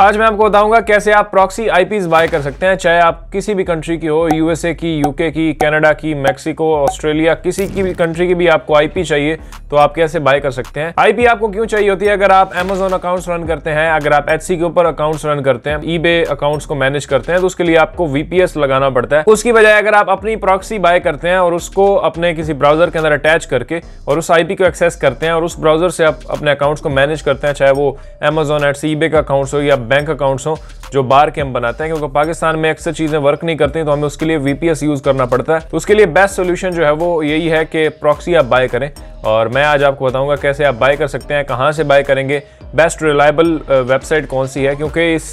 आज मैं आपको बताऊंगा कैसे आप प्रॉक्सी आईपीज बाय कर सकते हैं चाहे आप किसी भी कंट्री की हो यूएसए की यूके की कनाडा की मेक्सिको ऑस्ट्रेलिया किसी की भी कंट्री की भी आपको आईपी चाहिए तो आप कैसे बाय कर सकते हैं आईपी आपको क्यों चाहिए होती है अगर आप एमेजोन अकाउंट्स रन करते हैं अगर आप एच के ऊपर अकाउंट्स रन करते हैं ई अकाउंट्स को मैनेज करते हैं तो उसके लिए आपको वीपीएस लगाना पड़ता है उसकी बजाय अगर आप अपनी प्रॉक्सी बाय करते हैं और उसको अपने किसी ब्राउजर के अंदर अटैच करके और उस आईपी को एक्सेस करते हैं और उस ब्राउजर से आप अपने अकाउंट्स को मैनेज करते हैं चाहे वो एमेजोन एट्स ई का अकाउंट्स हो या बैंक अकाउंट्स हों जो बार के हम बनाते हैं क्योंकि पाकिस्तान में अक्सर चीज़ें वर्क नहीं करती तो हमें उसके लिए वीपीएस यूज़ करना पड़ता है तो उसके लिए बेस्ट सोल्यूशन जो है वो यही है कि प्रॉक्सी आप बाय करें और मैं आज आपको बताऊंगा कैसे आप बाय कर सकते हैं कहाँ से बाय करेंगे बेस्ट रिलायबल वेबसाइट कौन सी है क्योंकि इस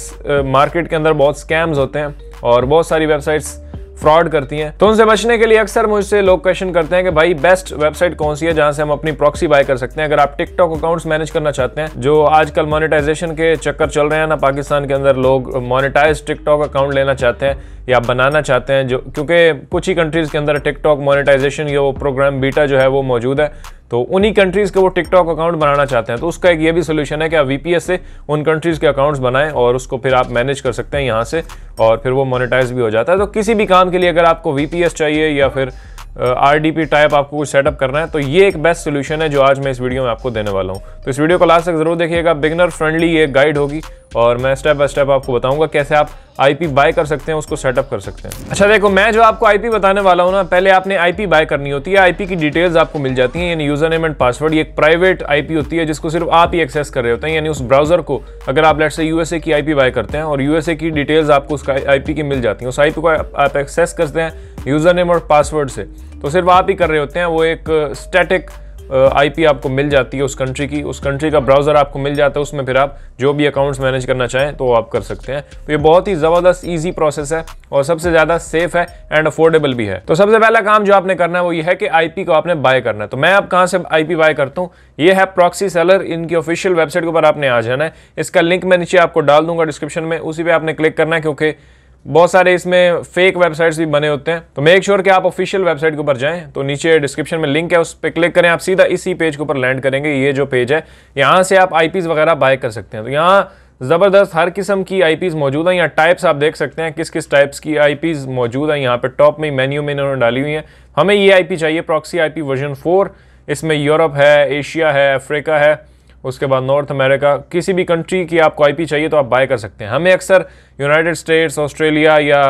मार्केट के अंदर बहुत स्कैम्स होते हैं और बहुत सारी वेबसाइट्स फ्रॉड करती हैं तो उनसे बचने के लिए अक्सर मुझसे लोग क्वेश्चन करते हैं कि भाई बेस्ट वेबसाइट कौन सी है जहां से हम अपनी प्रॉक्सी बाय कर सकते हैं अगर आप टिकटॉक अकाउंट्स मैनेज करना चाहते हैं जो आजकल मोनिटाइजेशन के चक्कर चल रहे हैं ना पाकिस्तान के अंदर लोग मोनिटाइज टिकटॉक अकाउंट लेना चाहते हैं या बनाना चाहते हैं जो क्योंकि कुछ ही कंट्रीज़ के अंदर टिकटॉक मोनिटाइजेशन या वो प्रोग्राम बीटा जो है वो मौजूद है तो उन्हीं कंट्रीज़ के वो टिकटॉक अकाउंट बनाना चाहते हैं तो उसका एक ये भी सोल्यूशन है कि आप वी से उन कंट्रीज़ के अकाउंट्स बनाएं और उसको फिर आप मैनेज कर सकते हैं यहाँ से और फिर वो मोनिटाइज भी हो जाता है तो किसी भी काम के लिए अगर आपको वी चाहिए या फिर आर डी पी टाइप आपको कुछ सेटअप करना है तो ये एक बेस्ट सोल्यूशन है जो आज मैं इस वीडियो में आपको देने वाला हूँ तो इस वीडियो को लास्ट तक जरूर देखिएगा बिगनर फ्रेंडली ये गाइड होगी और मैं स्टेप बाय स्टेप आपको बताऊँगा कैसे आप आईपी बाय कर सकते हैं उसको सेटअप कर सकते हैं अच्छा देखो मैं जो आपको आईपी बताने वाला हूँ ना पहले आपने आईपी बाय करनी होती है आईपी की डिटेल्स आपको मिल जाती हैं यानी यूजर नेम एंड पासवर्ड ये एक प्राइवेट आईपी होती है जिसको सिर्फ आप ही एक्सेस कर रहे होते हैं यानी उस ब्राउजर को अगर आप लेट से यूएसए की आई बाय करते हैं और यूएसए की डिटेल्स आपको उस आई की मिल जाती है उस आई को आप एक्सेस करते हैं यूजर नेम और पासवर्ड से तो सिर्फ आप ही कर रहे होते हैं वो एक स्टेटिक uh, आईपी आपको मिल जाती है उस कंट्री की उस कंट्री का ब्राउज़र आपको मिल जाता है उसमें फिर आप जो भी अकाउंट्स मैनेज करना चाहें तो आप कर सकते हैं तो ये बहुत ही ज़बरदस्त ईजी प्रोसेस है और सबसे ज़्यादा सेफ है एंड अफोर्डेबल भी है तो सबसे पहला काम जो आपने करना है वो ये है कि आई को आपने बाय करना है तो मैं आप कहाँ से आई बाय करता हूँ ये है प्रॉक्सी सेलर इनकी ऑफिशियल वेबसाइट के ऊपर आपने आ जाना है इसका लिंक मैं नीचे आपको डाल दूंगा डिस्क्रिप्शन में उसी पर आपने क्लिक करना है क्योंकि बहुत सारे इसमें फेक वेबसाइट्स भी बने होते हैं तो मेक श्योर sure कि आप ऑफिशियल वेबसाइट के ऊपर जाएं तो नीचे डिस्क्रिप्शन में लिंक है उस पर क्लिक करें आप सीधा इसी पेज के ऊपर लैंड करेंगे ये जो पेज है यहाँ से आप आई वगैरह बाय कर सकते हैं तो यहाँ ज़बरदस्त हर किस्म की आईपीज मौजूद हैं यहाँ टाइप्स आप देख सकते हैं किस किस टाइप्स की आईपीज मौजूद हैं यहाँ पे टॉप में मेन्यू में इन्होंने डाली हुई हैं हमें ये आईपी चाहिए प्रॉक्सी आईपी वर्जन फोर इसमें यूरोप है एशिया है अफ्रीका है उसके बाद नॉर्थ अमेरिका किसी भी कंट्री की आपको आईपी चाहिए तो आप बाय कर सकते हैं हमें अक्सर यूनाइटेड स्टेट्स ऑस्ट्रेलिया या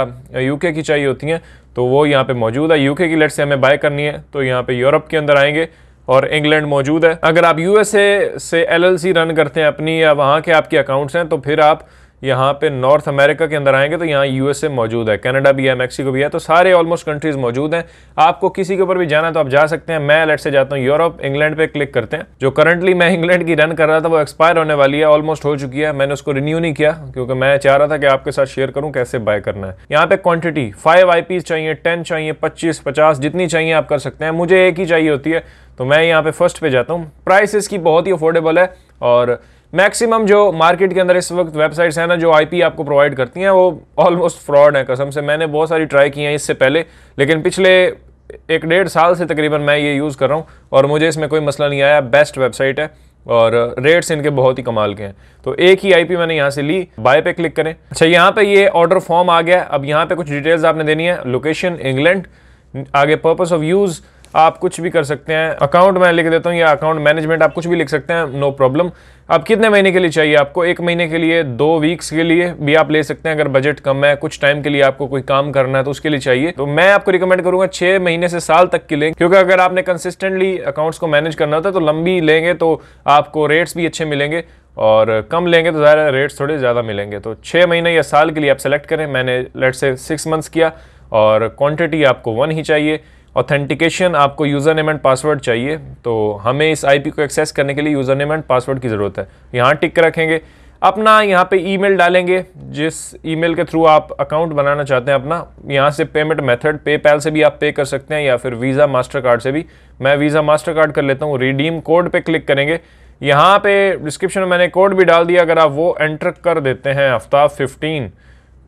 यूके की चाहिए होती हैं तो वो यहाँ पे मौजूद है यूके की लेट से हमें बाय करनी है तो यहाँ पे यूरोप के अंदर आएंगे और इंग्लैंड मौजूद है अगर आप यूएसए से एलएलसी रन करते हैं अपनी या वहाँ के आपके अकाउंट्स हैं तो फिर आप यहाँ पे नॉर्थ अमेरिका के अंदर आएंगे तो यहाँ यूएसए मौजूद है कनाडा भी है मैक्सिको भी है तो सारे ऑलमोस्ट कंट्रीज़ मौजूद हैं आपको किसी के ऊपर भी जाना तो आप जा सकते हैं मैं लेट से जाता हूँ यूरोप इंग्लैंड पे क्लिक करते हैं जो करंटली मैं इंग्लैंड की रन कर रहा था वो एक्सपायर होने वाली है ऑलमोस्ट हो चुकी है मैंने उसको रिन्यू नहीं किया क्योंकि मैं चाह रहा था कि आपके साथ शेयर करूँ कैसे बाय करना है यहाँ पे क्वान्टिटी फाइव आई चाहिए टेन चाहिए पच्चीस पचास जितनी चाहिए आप कर सकते हैं मुझे एक ही चाहिए होती है तो मैं यहाँ पे फर्स्ट पे जाता हूँ प्राइस इसकी बहुत ही अफोर्डेबल है और मैक्सिमम जो मार्केट के अंदर इस वक्त वेबसाइट्स हैं ना जो आईपी आपको प्रोवाइड करती हैं वो ऑलमोस्ट फ्रॉड है कसम से मैंने बहुत सारी ट्राई की हैं इससे पहले लेकिन पिछले एक डेढ़ साल से तकरीबन मैं ये यूज़ कर रहा हूँ और मुझे इसमें कोई मसला नहीं आया बेस्ट वेबसाइट है और रेट्स इनके बहुत ही कमाल के हैं तो एक ही आईपी मैंने यहाँ से ली बाय पे क्लिक करें अच्छा यहाँ पे ये ऑर्डर फॉर्म आ गया अब यहाँ पे कुछ डिटेल्स आपने देनी है लोकेशन इंग्लैंड आगे पर्पस ऑफ यूज़ आप कुछ भी कर सकते हैं अकाउंट मैं लिख देता हूँ या अकाउंट मैनेजमेंट आप कुछ भी लिख सकते हैं नो प्रॉब्लम अब कितने महीने के लिए चाहिए आपको एक महीने के लिए दो वीक्स के लिए भी आप ले सकते हैं अगर बजट कम है कुछ टाइम के लिए आपको कोई काम करना है तो उसके लिए चाहिए तो मैं आपको रिकमेंड करूंगा छः महीने से साल तक की लें क्योंकि अगर आपने कंसिस्टेंटली अकाउंट्स को मैनेज करना होता है तो लंबी लेंगे तो आपको रेट्स भी अच्छे मिलेंगे और कम लेंगे तो ज़्यादा रेट्स थोड़े ज़्यादा मिलेंगे तो छः महीने या साल के लिए आप सेलेक्ट करें मैंने लेट से सिक्स मंथ्स किया और क्वांटिटी आपको वन ही चाहिए ऑथेंटिकेशन आपको यूज़र नेम एंड पासवर्ड चाहिए तो हमें इस आईपी को एक्सेस करने के लिए यूज़र नेम एंड पासवर्ड की ज़रूरत है यहाँ टिक रखेंगे अपना यहाँ पे ईमेल डालेंगे जिस ईमेल के थ्रू आप अकाउंट बनाना चाहते हैं अपना यहाँ से पेमेंट मेथड पेपैल से भी आप पे कर सकते हैं या फिर वीज़ा मास्टर कार्ड से भी मैं वीज़ा मास्टर कार्ड कर लेता हूँ रिडीम कोड पर क्लिक करेंगे यहाँ पर डिस्क्रिप्शन में मैंने कोड भी डाल दिया अगर आप वो एंटर कर देते हैं आफ्ताब फिफ्टीन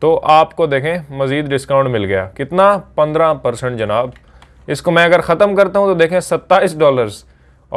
तो आपको देखें मज़ीद डिस्काउंट मिल गया कितना पंद्रह परसेंट जनाब इसको मैं अगर ख़त्म करता हूँ तो देखें सत्ताईस डॉलर्स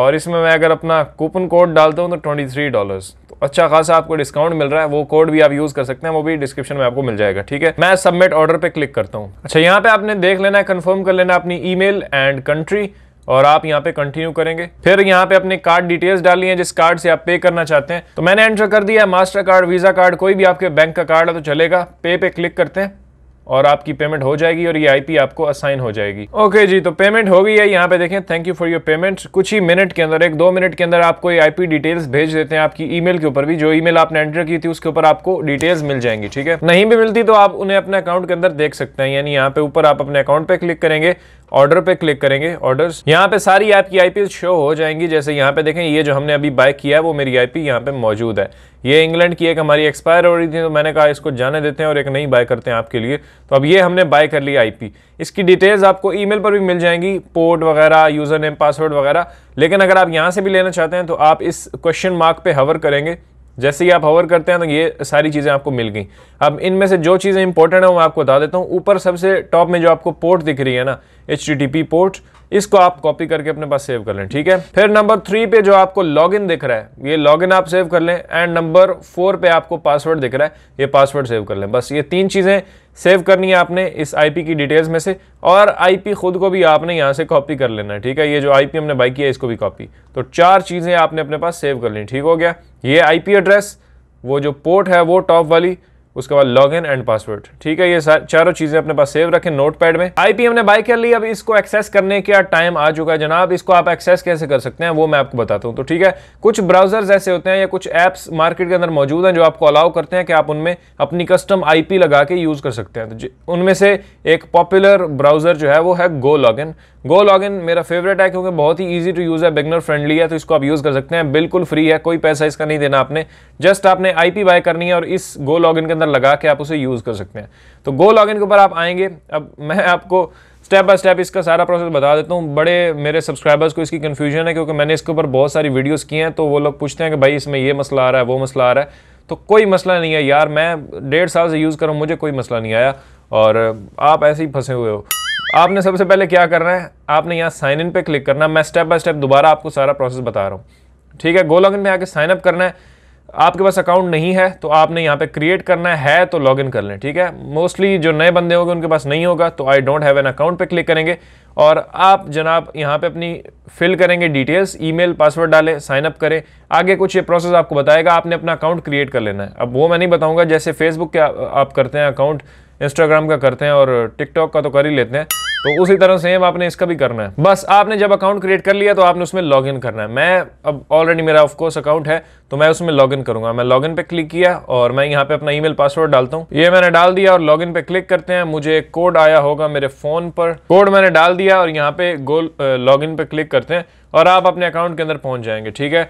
और इसमें मैं अगर अपना कूपन कोड डालता हूँ तो ट्वेंटी थ्री डॉलर्स तो अच्छा खासा आपको डिस्काउंट मिल रहा है वो कोड भी आप यूज़ कर सकते हैं वो भी डिस्क्रिप्शन में आपको मिल जाएगा ठीक है मैं सबमिट ऑर्डर पे क्लिक करता हूँ अच्छा यहाँ पे आपने देख लेना है कंफर्म कर लेना अपनी ईमेल एंड कंट्री और आप यहाँ पे कंटिन्यू करेंगे फिर यहाँ पे अपने कार्ड डिटेल्स डाली हैं जिस कार्ड से आप पे करना चाहते हैं तो मैंने एंटर कर दिया है मास्टर कार्ड वीज़ा कार्ड कोई भी आपके बैंक का कार्ड है तो चलेगा पे पे क्लिक करते हैं और आपकी पेमेंट हो जाएगी और ये आईपी आपको असाइन हो जाएगी ओके okay जी तो पेमेंट हो गई है यहाँ पे देखें thank you for your payment कुछ ही मिनट के अंदर एक दो मिनट के अंदर आपको ये आईपी डिटेल्स भेज देते हैं आपकी ईमेल के ऊपर भी जो ईमेल आपने एंटर की थी उसके ऊपर आपको डिटेल्स मिल जाएंगी ठीक है नहीं भी मिलती तो आप उन्हें अपने अकाउंट के अंदर देख सकते हैं यानी यहाँ पे ऊपर आप अपने अकाउंट पे क्लिक करेंगे ऑर्डर पे क्लिक करेंगे ऑर्डर्स यहाँ पे सारी आपकी आईपी शो हो जाएंगी जैसे यहाँ पे देखें ये जो हमने अभी बाय किया है वो मेरी आईपी यहाँ पे मौजूद है ये इंग्लैंड की एक हमारी एक्सपायर हो रही थी तो मैंने कहा इसको जाने देते हैं और एक नई बाय करते हैं आपके लिए तो अब ये हमने बाय कर ली आईपी इसकी डिटेल्स आपको ईमेल पर भी मिल जाएंगी पोर्ट वगैरह यूज़र नेम पासवर्ड वगैरह लेकिन अगर आप यहाँ से भी लेना चाहते हैं तो आप इस क्वेश्चन मार्क पर हवर करेंगे जैसे ही आप हवर करते हैं तो ये सारी चीज़ें आपको मिल गई अब इनमें से जो चीज़ें इंपॉर्टेंट हैं मैं आपको बता देता हूँ ऊपर सबसे टॉप में जो आपको पोर्ट दिख रही है ना एच पोर्ट इसको आप कॉपी करके अपने पास सेव कर लें ठीक है फिर नंबर थ्री पे जो आपको लॉगिन दिख रहा है ये लॉगिन आप सेव कर लें एंड नंबर फोर पे आपको पासवर्ड दिख रहा है ये पासवर्ड सेव कर लें बस ये तीन चीज़ें सेव करनी है आपने इस आईपी की डिटेल्स में से और आईपी खुद को भी आपने यहाँ से कॉपी कर लेना है ठीक है ये जो आई हमने बाई किया इसको भी कॉपी तो चार चीज़ें आपने अपने पास सेव कर ली ठीक हो गया ये आईपी एड्रेस वो जो पोर्ट है वो टॉप वाली उसके बाद लॉगिन एंड पासवर्ड ठीक है ये चारों चीज़ें अपने पास सेव रखें नोटपैड में आईपी हमने बाय कर ली अब इसको एक्सेस करने का टाइम आ चुका है जनाब इसको आप एक्सेस कैसे कर सकते हैं वो मैं आपको बताता हूँ तो ठीक है कुछ ब्राउजर्स ऐसे होते हैं या कुछ एप्स मार्केट के अंदर मौजूद हैं जो आपको अलाउ करते हैं कि आप उनमें अपनी कस्टम आई लगा के यूज़ कर सकते हैं तो उनमें से एक पॉपुलर ब्राउज़र जो है वो है गो लॉगिन गो लॉगिन मेरा फेवरेट है क्योंकि बहुत ही ईजी टू यूज़ है बिगनर फ्रेंडली है तो इसको आप यूज़ कर सकते हैं बिल्कुल फ्री है कोई पैसा इसका नहीं देना आपने जस्ट आपने आई बाय करनी है और इस गो लॉगिन के अंदर लगा के आप उसे यूज़ कर सकते हैं तो गो लॉग के ऊपर आप आएंगे अब मैं आपको स्टेप बाय स्टेप इसका सारा प्रोसेस बता देता हूँ बड़े मेरे सब्सक्राइबर्स को इसकी कन्फ्यूजन है क्योंकि मैंने इसके ऊपर बहुत सारी वीडियोज़ की हैं तो वो लोग पूछते हैं कि भाई इसमें ये मसला आ रहा है वो मसला आ रहा है तो कोई मसला नहीं है यार मैं डेढ़ साल से यूज़ करूँ मुझे कोई मसला नहीं आया और आप ऐसे ही फंसे हुए हो आपने सबसे पहले क्या करना है आपने यहाँ साइन इन पे क्लिक करना मैं स्टेप बाय स्टेप दोबारा आपको सारा प्रोसेस बता रहा हूँ ठीक है गो लॉगिन में आके साइन अप करना है आपके पास अकाउंट नहीं है तो आपने यहाँ पे क्रिएट करना है तो लॉगिन कर लें ठीक है मोस्टली जो नए बंदे होंगे उनके पास नहीं होगा तो I don't have an account पे क्लिक करेंगे और आप जनाब यहाँ पे अपनी फिल करेंगे डिटेल्स ईमेल पासवर्ड डालें साइन अप करें आगे कुछ ये प्रोसेस आपको बताएगा आपने अपना अकाउंट क्रिएट कर लेना है अब वो मैं नहीं बताऊँगा जैसे फेसबुक का आप करते हैं अकाउंट इंस्टाग्राम का करते हैं और टिकटॉक का तो कर ही लेते हैं तो उसी तरह सेम आपने इसका भी करना है बस आपने जब अकाउंट क्रिएट कर लिया तो आपने उसमें लॉग इन करना है मैं अब ऑलरेडी मेरा ऑफकोर्स अकाउंट है तो मैं उसमें लॉग इन करूंगा मैं लॉग इन पे क्लिक किया और मैं यहाँ पे अपना ईमेल पासवर्ड डालता हूँ ये मैंने डाल दिया और लॉग इन पे क्लिक करते हैं मुझे एक कोड आया होगा मेरे फोन पर कोड मैंने डाल दिया और यहाँ पे गोल लॉग इन पे क्लिक करते हैं और आप अपने अकाउंट के अंदर पहुंच जाएंगे ठीक है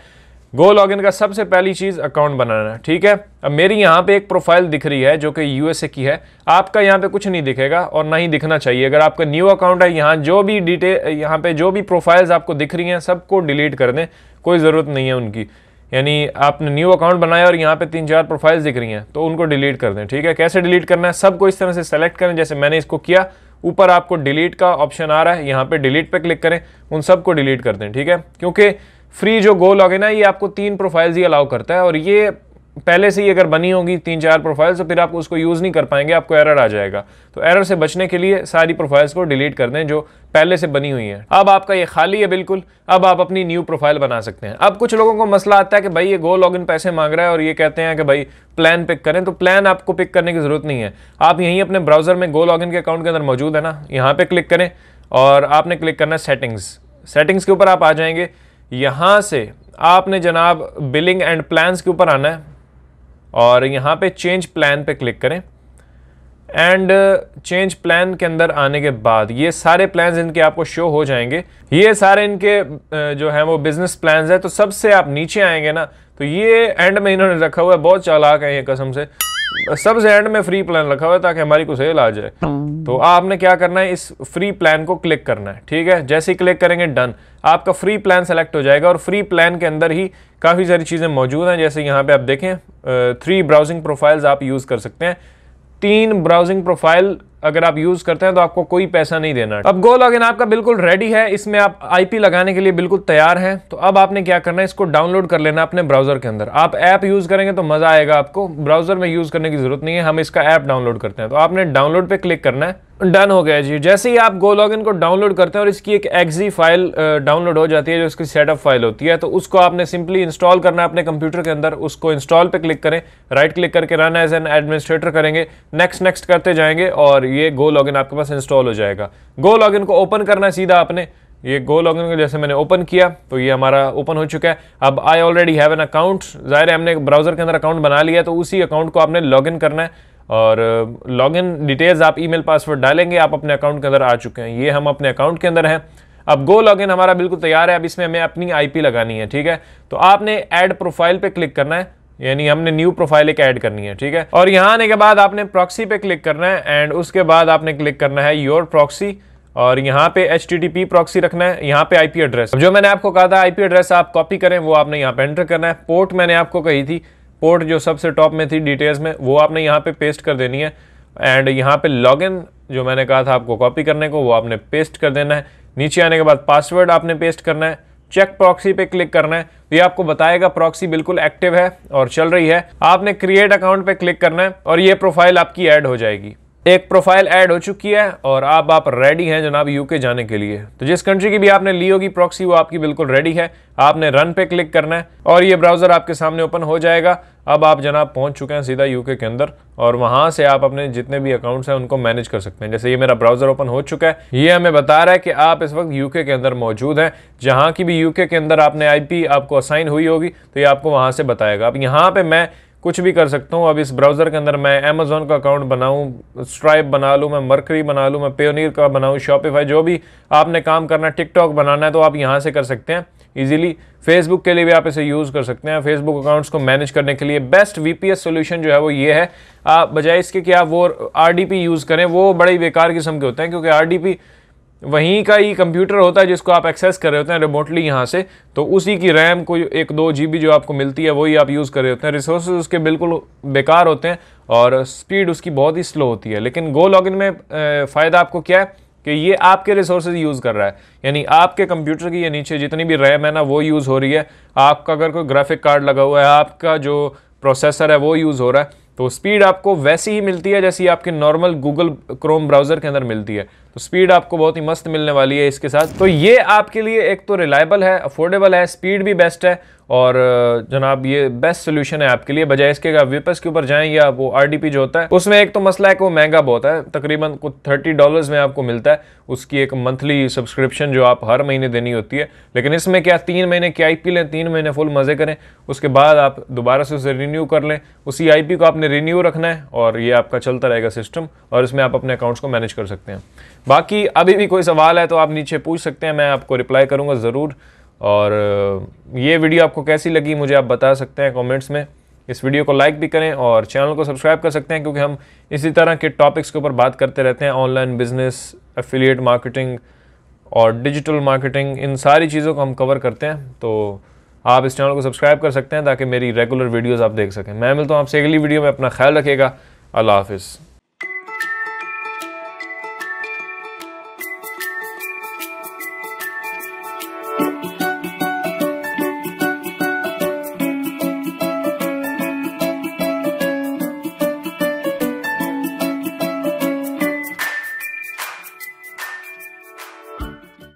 गो लॉगिन का सबसे पहली चीज़ अकाउंट बनाना ठीक है अब मेरी यहाँ पे एक प्रोफाइल दिख रही है जो कि यूएसए की है आपका यहाँ पे कुछ नहीं दिखेगा और ना ही दिखना चाहिए अगर आपका न्यू अकाउंट है यहाँ जो भी डिटेल यहाँ पे जो भी प्रोफाइल्स आपको दिख रही हैं सबको डिलीट कर दें कोई ज़रूरत नहीं है उनकी यानी आपने न्यू अकाउंट बनाया और यहाँ पे तीन चार प्रोफाइल्स दिख रही हैं तो उनको डिलीट कर दें ठीक है कैसे डिलीट करना है सबको इस तरह से सेलेक्ट करें जैसे मैंने इसको किया ऊपर आपको डिलीट का ऑप्शन आ रहा है यहाँ पे डिलीट पे क्लिक करें उन सबको डिलीट कर दें ठीक है क्योंकि फ्री जो गो लॉगिन है ये आपको तीन प्रोफाइल्स ही अलाउ करता है और ये पहले से ही अगर बनी होगी तीन चार प्रोफाइल्स तो फिर आप उसको यूज़ नहीं कर पाएंगे आपको एरर आ जाएगा तो एरर से बचने के लिए सारी प्रोफाइल्स को डिलीट कर दें जो पहले से बनी हुई है अब आपका ये खाली है बिल्कुल अब आप अपनी न्यू प्रोफाइल बना सकते हैं अब कुछ लोगों को मसला आता है कि भाई ये गो लॉगिन पैसे मांग रहा है और ये कहते हैं कि भाई प्लान पिक करें तो प्लान आपको पिक करने की ज़रूरत नहीं है आप यहीं अपने ब्राउज़र में गो लॉगिन के अकाउंट के अंदर मौजूद है ना यहाँ पर क्लिक करें और आपने क्लिक करना है सेटिंग्स सेटिंग्स के ऊपर आप आ जाएंगे यहाँ से आपने जनाब बिलिंग एंड प्लान्स के ऊपर आना है और यहाँ पे चेंज प्लान पे क्लिक करें एंड चेंज प्लान के अंदर आने के बाद ये सारे प्लान्स इनके आपको शो हो जाएंगे ये सारे इनके uh, जो है वो बिज़नेस प्लान्स है तो सबसे आप नीचे आएंगे ना तो ये एंड में इन्होंने रखा हुआ है बहुत चालाक है ये कसम से सबसे एंड में फ्री प्लान रखा हुआ है ताकि हमारी कुछ सेल आ जाए तो आपने क्या करना है इस फ्री प्लान को क्लिक करना है ठीक है जैसे ही क्लिक करेंगे डन आपका फ्री प्लान सेलेक्ट हो जाएगा और फ्री प्लान के अंदर ही काफ़ी सारी चीज़ें मौजूद हैं जैसे यहाँ पे आप देखें थ्री ब्राउजिंग प्रोफाइल्स आप यूज़ कर सकते हैं तीन ब्राउजिंग प्रोफाइल अगर आप यूज करते हैं तो आपको कोई पैसा नहीं देना अब गो लॉगिन आपका बिल्कुल रेडी है इसमें आप आईपी लगाने के लिए बिल्कुल तैयार हैं तो अब आपने क्या करना है इसको डाउनलोड कर लेना अपने ब्राउजर के अंदर आप ऐप यूज करेंगे तो मजा आएगा आपको ब्राउजर में यूज करने की जरूरत नहीं है हम इसका ऐप डाउनलोड करते हैं तो आपने डाउनलोड पर क्लिक करना है डन हो गया जी जैसे ही आप गो लॉगिन को डाउनलोड करते हैं और इसकी एक एक्जी फाइल डाउनलोड हो जाती है जो इसकी सेटअप फाइल होती है तो उसको आपने सिंपली इंस्टॉल करना है अपने कंप्यूटर के अंदर उसको इंस्टॉल पे क्लिक करें राइट क्लिक करके रन एज एन एडमिनिस्ट्रेटर करेंगे नेक्स्ट नेक्स्ट करते जाएंगे और ये गो लॉगिन आपके पास इंस्टॉल हो जाएगा गो लॉगिन को ओपन करना है सीधा आपने ये गो लॉगिन को जैसे मैंने ओपन किया तो ये हमारा ओपन हो चुका है अब I already have an account ज़ाहिर है हमने ब्राउज़र के अंदर अकाउंट बना लिया तो उसी अकाउंट को आपने लॉगिन करना है और लॉगिन uh, डिटेल्स आप ईमेल पासवर्ड डालेंगे आप अपने अकाउंट के अंदर आ चुके हैं ये हम अपने अकाउंट के अंदर हैं अब गो लॉगिन हमारा बिल्कुल तैयार है अब इसमें हमें अपनी आईपी लगानी है ठीक है तो आपने ऐड प्रोफाइल पे क्लिक करना है यानी हमने न्यू प्रोफाइल एक ऐड करनी है ठीक है और यहाँ आने के बाद आपने प्रॉक्सी पे क्लिक करना है एंड उसके बाद आपने क्लिक करना है योर प्रॉक्सी और यहाँ पे एच टी प्रॉक्सी रखना है यहाँ पे आईपी एड्रेस जो मैंने आपको कहा था आईपी एड्रेस आप कॉपी करें वो आपने यहाँ पे एंटर करना है पोर्ट मैंने आपको कही थी पोर्ट जो सबसे टॉप में थी डिटेल्स में वो आपने यहाँ पे पेस्ट कर देनी है एंड यहाँ पे लॉगिन जो मैंने कहा था आपको कॉपी करने को वो आपने पेस्ट कर देना है नीचे आने के बाद पासवर्ड आपने पेस्ट करना है चेक प्रॉक्सी पे क्लिक करना है तो ये आपको बताएगा प्रॉक्सी बिल्कुल एक्टिव है और चल रही है आपने क्रिएट अकाउंट पे क्लिक करना है और ये प्रोफाइल आपकी ऐड हो जाएगी एक प्रोफाइल ऐड हो चुकी है और अब आप रेडी हैं जनाब यूके जाने के लिए तो जिस कंट्री की भी आपने ली होगी प्रॉक्सी वो आपकी बिल्कुल रेडी है आपने रन पे क्लिक करना है और ये ब्राउज़र आपके सामने ओपन हो जाएगा अब आप जनाब पहुंच चुके हैं सीधा यूके के अंदर और वहां से आप अपने जितने भी अकाउंट्स हैं उनको मैनेज कर सकते हैं जैसे ये मेरा ब्राउज़र ओपन हो चुका है ये हमें बता रहा है कि आप इस वक्त यूके के अंदर मौजूद हैं जहाँ की भी यूके के अंदर आपने आईपी आपको असाइन हुई होगी तो ये आपको वहाँ से बताएगा अब यहाँ पर मैं कुछ भी कर सकता हूँ अब इस ब्राउज़र के अंदर मैं अमेज़ोन का अकाउंट बनाऊँ स्ट्राइप बना लूँ मैं मरकरी बना लूँ मैं पेनीर का बनाऊँ शॉपिफाई जो भी आपने काम करना है टिकटॉक बनाना है तो आप यहाँ से कर सकते हैं ईजिली फेसबुक के लिए भी आप इसे यूज़ कर सकते हैं फेसबुक अकाउंट्स को मैनेज करने के लिए बेस्ट वी पी जो है वो ये है आप बजाय इसके कि आप वो आर यूज़ करें वो बड़े बेकार किस्म के होते हैं क्योंकि आर वहीं का ही कंप्यूटर होता है जिसको आप एक्सेस कर रहे होते हैं रिमोटली यहाँ से तो उसी की रैम को एक दो जी जो आपको मिलती है वही आप यूज़ कर रहे होते हैं रिसोर्स उसके बिल्कुल बेकार होते हैं और स्पीड उसकी बहुत ही स्लो होती है लेकिन गो लॉगिन में फ़ायदा आपको क्या है कि ये आपके रिसोर्स यूज़ कर रहा है यानी आपके कंप्यूटर की ये नीचे जितनी भी रैम है ना वो यूज़ हो रही है आपका अगर कोई ग्राफिक कार्ड लगा हुआ है आपका जो प्रोसेसर है वो यूज़ हो रहा है तो स्पीड आपको वैसी ही मिलती है जैसी आपके नॉर्मल गूगल क्रोम ब्राउज़र के अंदर मिलती है तो स्पीड आपको बहुत ही मस्त मिलने वाली है इसके साथ तो ये आपके लिए एक तो रिलायबल है अफोर्डेबल है स्पीड भी बेस्ट है और जनाब ये बेस्ट सोल्यूशन है आपके लिए बजाय इसके आप विपस के ऊपर जाएं या वो आर जो होता है उसमें एक तो मसला है कि वो महंगा बहुत है तकरीबन कुछ थर्टी डॉलर्स में आपको मिलता है उसकी एक मंथली सब्सक्रिप्शन जो आप हर महीने देनी होती है लेकिन इसमें क्या तीन महीने की आई लें तीन महीने फुल मज़े करें उसके बाद आप दोबारा से उसे रिन्यू कर लें उसी आई को आपने रिन्यू रखना है और ये आपका चलता रहेगा सिस्टम और इसमें आप अपने अकाउंट्स को मैनेज कर सकते हैं बाकी अभी भी कोई सवाल है तो आप नीचे पूछ सकते हैं मैं आपको रिप्लाई करूँगा ज़रूर और ये वीडियो आपको कैसी लगी मुझे आप बता सकते हैं कमेंट्स में इस वीडियो को लाइक भी करें और चैनल को सब्सक्राइब कर सकते हैं क्योंकि हम इसी तरह के टॉपिक्स के ऊपर बात करते रहते हैं ऑनलाइन बिजनेस एफिलिएट मार्केटिंग और डिजिटल मार्केटिंग इन सारी चीज़ों को हम कवर करते हैं तो आप इस चैनल को सब्सक्राइब कर सकते हैं ताकि मेरी रेगुलर वीडियोज़ आप देख सकें मैं मिलता हूँ आपसे अगली वीडियो में अपना ख्याल रखेगा अल्लाह हाफिज़